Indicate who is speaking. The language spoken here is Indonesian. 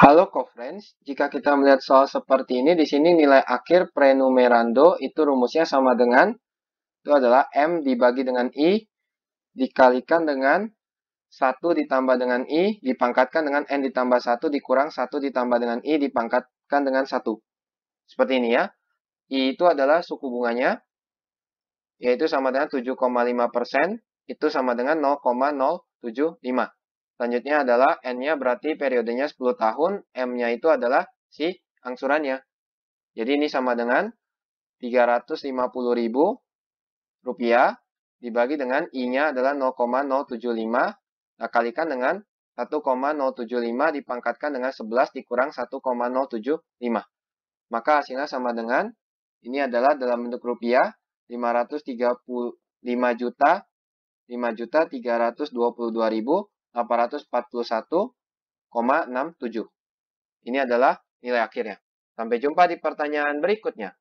Speaker 1: Halo friends, jika kita melihat soal seperti ini, di sini nilai akhir prenumerando itu rumusnya sama dengan, itu adalah M dibagi dengan I, dikalikan dengan 1 ditambah dengan I, dipangkatkan dengan N ditambah 1, dikurang 1 ditambah dengan I, dipangkatkan dengan 1. Seperti ini ya. I itu adalah suku bunganya, yaitu sama dengan 7,5%, itu sama dengan 0,075. Selanjutnya adalah N-nya berarti periodenya 10 tahun, M-nya itu adalah si angsurannya. Jadi ini sama dengan 350.000 rupiah dibagi dengan I-nya adalah 0,075, nah kalikan dengan 1,075 dipangkatkan dengan 11 dikurang 1,075. Maka hasilnya sama dengan, ini adalah dalam bentuk rupiah, 535 juta, 5 juta 322 ribu 841,67. Ini adalah nilai akhirnya. Sampai jumpa di pertanyaan berikutnya.